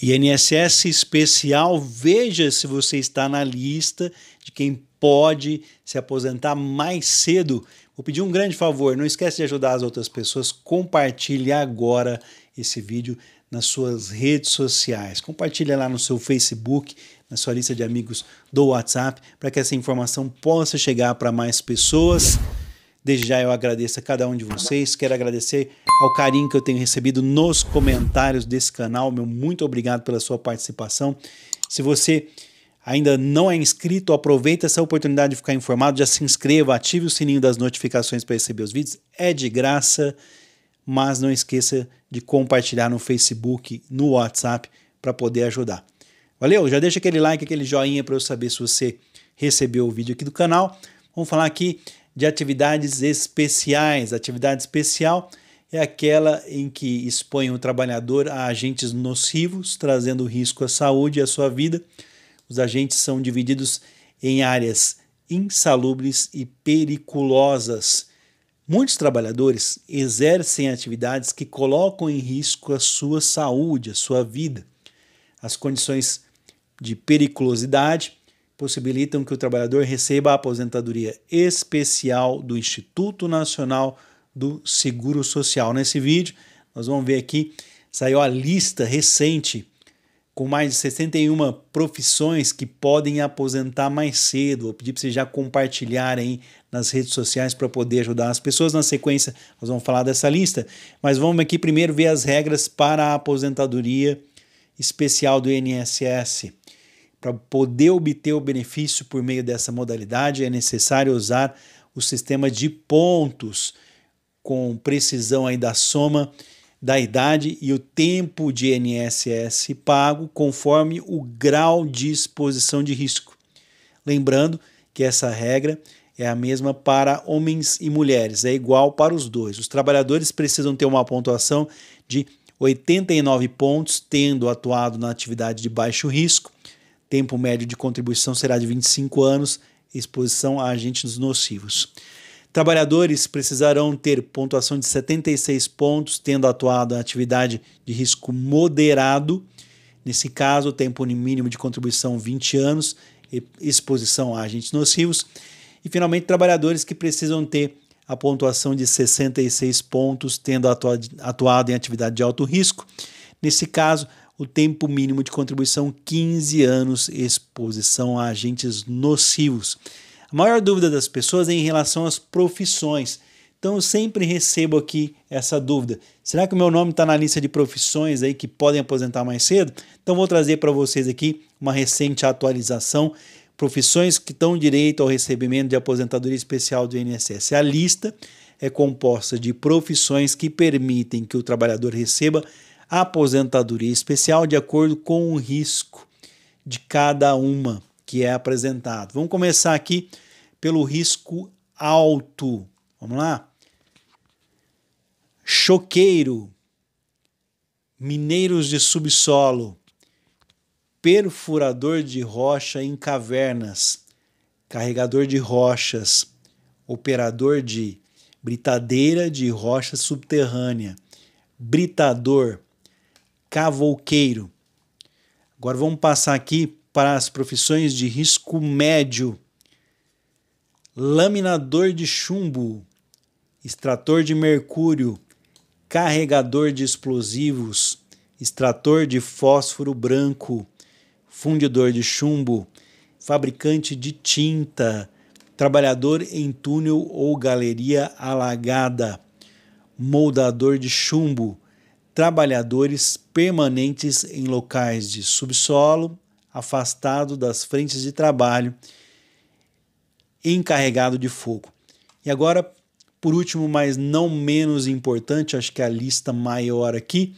INSS especial, veja se você está na lista de quem pode se aposentar mais cedo. Vou pedir um grande favor, não esquece de ajudar as outras pessoas, compartilhe agora esse vídeo nas suas redes sociais. Compartilhe lá no seu Facebook, na sua lista de amigos do WhatsApp, para que essa informação possa chegar para mais pessoas. Desde já eu agradeço a cada um de vocês, quero agradecer ao carinho que eu tenho recebido nos comentários desse canal. Meu muito obrigado pela sua participação. Se você ainda não é inscrito, aproveita essa oportunidade de ficar informado, já se inscreva, ative o sininho das notificações para receber os vídeos. É de graça, mas não esqueça de compartilhar no Facebook, no WhatsApp para poder ajudar. Valeu? Já deixa aquele like, aquele joinha para eu saber se você recebeu o vídeo aqui do canal. Vamos falar aqui de atividades especiais. Atividade especial é aquela em que expõe o trabalhador a agentes nocivos, trazendo risco à saúde e à sua vida. Os agentes são divididos em áreas insalubres e periculosas. Muitos trabalhadores exercem atividades que colocam em risco a sua saúde, a sua vida. As condições de periculosidade possibilitam que o trabalhador receba a aposentadoria especial do Instituto Nacional do Seguro Social. Nesse vídeo, nós vamos ver aqui, saiu a lista recente com mais de 61 profissões que podem aposentar mais cedo. Vou pedir para vocês já compartilharem nas redes sociais para poder ajudar as pessoas. Na sequência, nós vamos falar dessa lista, mas vamos aqui primeiro ver as regras para a aposentadoria especial do INSS. Para poder obter o benefício por meio dessa modalidade, é necessário usar o sistema de pontos com precisão aí da soma da idade e o tempo de INSS pago conforme o grau de exposição de risco. Lembrando que essa regra é a mesma para homens e mulheres, é igual para os dois. Os trabalhadores precisam ter uma pontuação de 89 pontos, tendo atuado na atividade de baixo risco. Tempo médio de contribuição será de 25 anos, exposição a agentes nocivos. Trabalhadores precisarão ter pontuação de 76 pontos, tendo atuado a atividade de risco moderado. Nesse caso, tempo mínimo de contribuição 20 anos, exposição a agentes nocivos. E, finalmente, trabalhadores que precisam ter a pontuação de 66 pontos, tendo atuado em atividade de alto risco. Nesse caso, o tempo mínimo de contribuição 15 anos, exposição a agentes nocivos. A maior dúvida das pessoas é em relação às profissões. Então eu sempre recebo aqui essa dúvida. Será que o meu nome está na lista de profissões aí que podem aposentar mais cedo? Então vou trazer para vocês aqui uma recente atualização. Profissões que estão direito ao recebimento de aposentadoria especial do INSS. A lista é composta de profissões que permitem que o trabalhador receba aposentadoria especial de acordo com o risco de cada uma que é apresentado. Vamos começar aqui pelo risco alto. Vamos lá? Choqueiro, mineiros de subsolo, perfurador de rocha em cavernas, carregador de rochas, operador de britadeira de rocha subterrânea, britador, cavouqueiro. Agora vamos passar aqui para as profissões de risco médio, laminador de chumbo, extrator de mercúrio, carregador de explosivos, extrator de fósforo branco, fundidor de chumbo, fabricante de tinta, trabalhador em túnel ou galeria alagada, moldador de chumbo, trabalhadores permanentes em locais de subsolo afastado das frentes de trabalho, encarregado de fogo. E agora, por último, mas não menos importante, acho que é a lista maior aqui,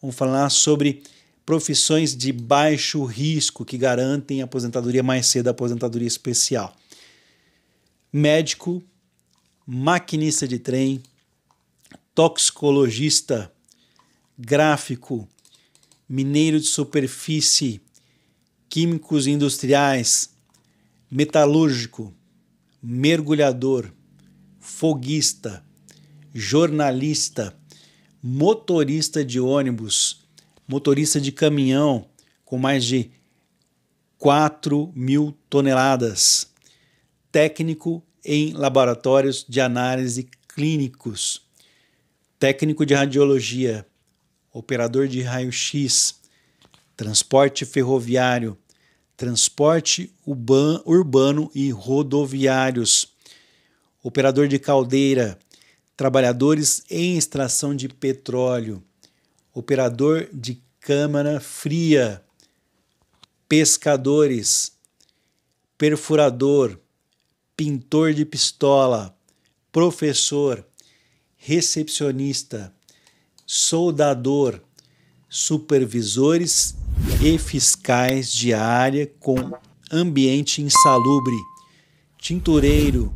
vamos falar sobre profissões de baixo risco que garantem aposentadoria mais cedo, aposentadoria especial. Médico, maquinista de trem, toxicologista, gráfico, mineiro de superfície, químicos industriais, metalúrgico, mergulhador, foguista, jornalista, motorista de ônibus, motorista de caminhão com mais de 4 mil toneladas, técnico em laboratórios de análise clínicos, técnico de radiologia, operador de raio-x, transporte ferroviário, transporte urbano e rodoviários, operador de caldeira, trabalhadores em extração de petróleo, operador de câmara fria, pescadores, perfurador, pintor de pistola, professor, recepcionista, soldador, supervisores e fiscais de área com ambiente insalubre, tintureiro,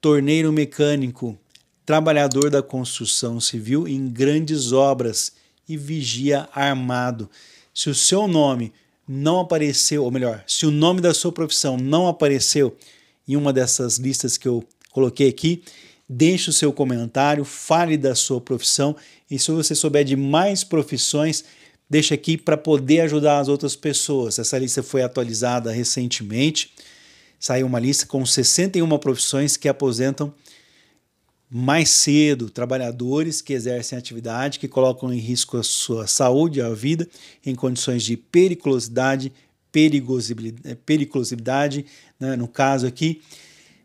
torneiro mecânico, trabalhador da construção civil em grandes obras e vigia armado. Se o seu nome não apareceu, ou melhor, se o nome da sua profissão não apareceu em uma dessas listas que eu coloquei aqui, deixe o seu comentário, fale da sua profissão e se você souber de mais profissões, deixa aqui para poder ajudar as outras pessoas. Essa lista foi atualizada recentemente. Saiu uma lista com 61 profissões que aposentam mais cedo, trabalhadores que exercem atividade, que colocam em risco a sua saúde, a vida, em condições de periculosidade, periculosidade, né, no caso aqui,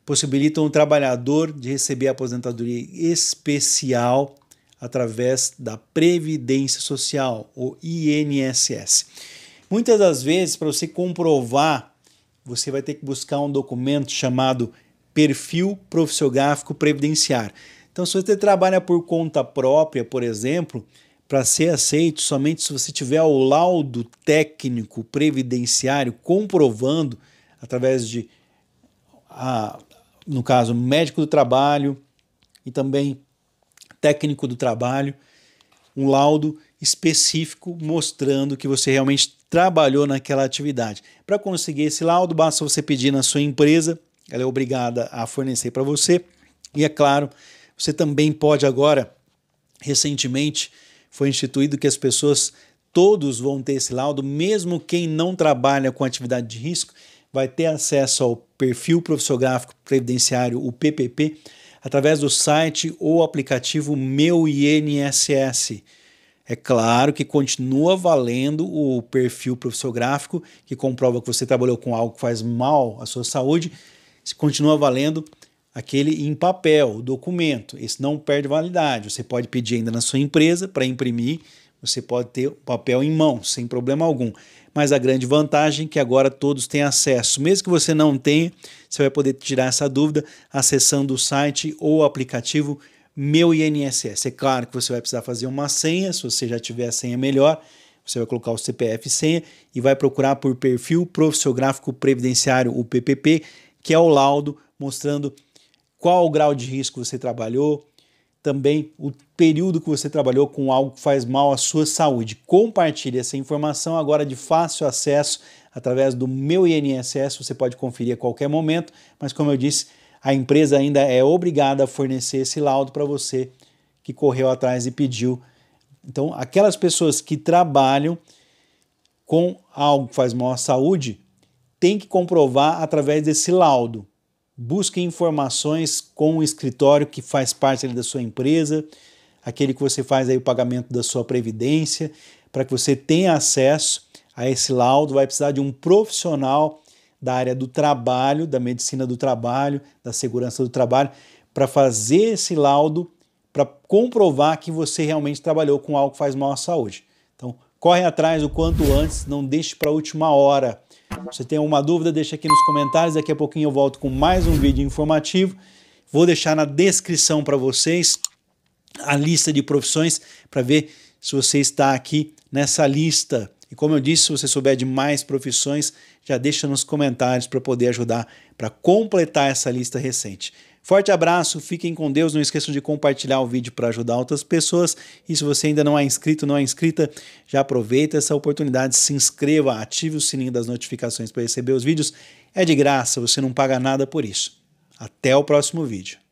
possibilitam o trabalhador de receber aposentadoria especial através da Previdência Social, o INSS. Muitas das vezes, para você comprovar, você vai ter que buscar um documento chamado Perfil Profissiográfico Previdenciário. Então, se você trabalha por conta própria, por exemplo, para ser aceito, somente se você tiver o laudo técnico previdenciário comprovando, através de, a, ah, no caso, médico do trabalho e também técnico do trabalho, um laudo específico mostrando que você realmente trabalhou naquela atividade. Para conseguir esse laudo, basta você pedir na sua empresa, ela é obrigada a fornecer para você. E é claro, você também pode agora, recentemente, foi instituído que as pessoas todos vão ter esse laudo, mesmo quem não trabalha com atividade de risco, vai ter acesso ao perfil profissional previdenciário, o PPP, através do site ou aplicativo Meu INSS. É claro que continua valendo o perfil professor gráfico, que comprova que você trabalhou com algo que faz mal à sua saúde, continua valendo aquele em papel, documento. Esse não perde validade. Você pode pedir ainda na sua empresa para imprimir você pode ter o papel em mão, sem problema algum. Mas a grande vantagem é que agora todos têm acesso. Mesmo que você não tenha, você vai poder tirar essa dúvida acessando o site ou o aplicativo Meu INSS. É claro que você vai precisar fazer uma senha, se você já tiver a senha melhor, você vai colocar o CPF senha e vai procurar por perfil profissional previdenciário, o PPP, que é o laudo mostrando qual o grau de risco você trabalhou, também o período que você trabalhou com algo que faz mal à sua saúde. Compartilhe essa informação agora de fácil acesso através do meu INSS, você pode conferir a qualquer momento, mas como eu disse, a empresa ainda é obrigada a fornecer esse laudo para você que correu atrás e pediu. Então, aquelas pessoas que trabalham com algo que faz mal à saúde, tem que comprovar através desse laudo busque informações com o escritório que faz parte da sua empresa, aquele que você faz aí o pagamento da sua previdência, para que você tenha acesso a esse laudo, vai precisar de um profissional da área do trabalho, da medicina do trabalho, da segurança do trabalho, para fazer esse laudo, para comprovar que você realmente trabalhou com algo que faz mal à saúde. Então, corre atrás o quanto antes, não deixe para a última hora. Se tem alguma dúvida, deixa aqui nos comentários. Daqui a pouquinho eu volto com mais um vídeo informativo. Vou deixar na descrição para vocês a lista de profissões para ver se você está aqui nessa lista. E como eu disse, se você souber de mais profissões, já deixa nos comentários para poder ajudar para completar essa lista recente. Forte abraço, fiquem com Deus, não esqueçam de compartilhar o vídeo para ajudar outras pessoas. E se você ainda não é inscrito, não é inscrita, já aproveita essa oportunidade, se inscreva, ative o sininho das notificações para receber os vídeos. É de graça, você não paga nada por isso. Até o próximo vídeo.